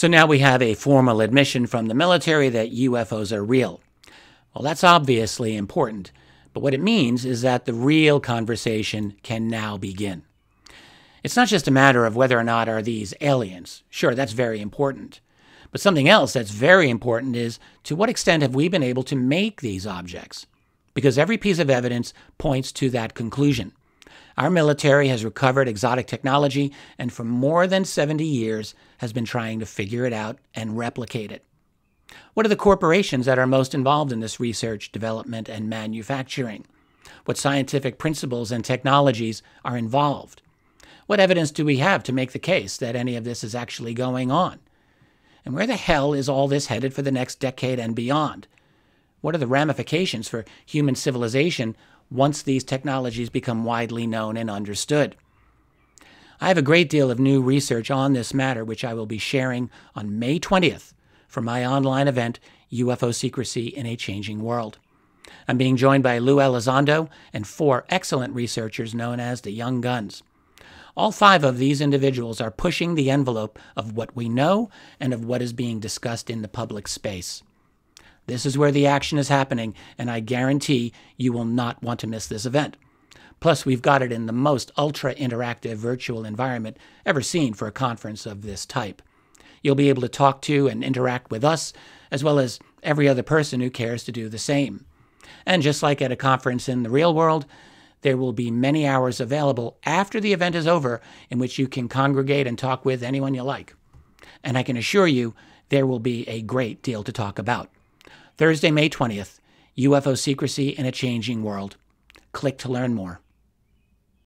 So now we have a formal admission from the military that UFOs are real. Well, that's obviously important, but what it means is that the real conversation can now begin. It's not just a matter of whether or not are these aliens. Sure, that's very important. But something else that's very important is to what extent have we been able to make these objects? Because every piece of evidence points to that conclusion. Our military has recovered exotic technology and for more than 70 years has been trying to figure it out and replicate it. What are the corporations that are most involved in this research, development, and manufacturing? What scientific principles and technologies are involved? What evidence do we have to make the case that any of this is actually going on? And where the hell is all this headed for the next decade and beyond? What are the ramifications for human civilization once these technologies become widely known and understood. I have a great deal of new research on this matter, which I will be sharing on May 20th for my online event, UFO Secrecy in a Changing World. I'm being joined by Lou Elizondo and four excellent researchers known as the Young Guns. All five of these individuals are pushing the envelope of what we know and of what is being discussed in the public space. This is where the action is happening, and I guarantee you will not want to miss this event. Plus, we've got it in the most ultra interactive virtual environment ever seen for a conference of this type. You'll be able to talk to and interact with us, as well as every other person who cares to do the same. And just like at a conference in the real world, there will be many hours available after the event is over in which you can congregate and talk with anyone you like. And I can assure you, there will be a great deal to talk about. Thursday, May 20th UFO Secrecy in a Changing World. Click to learn more.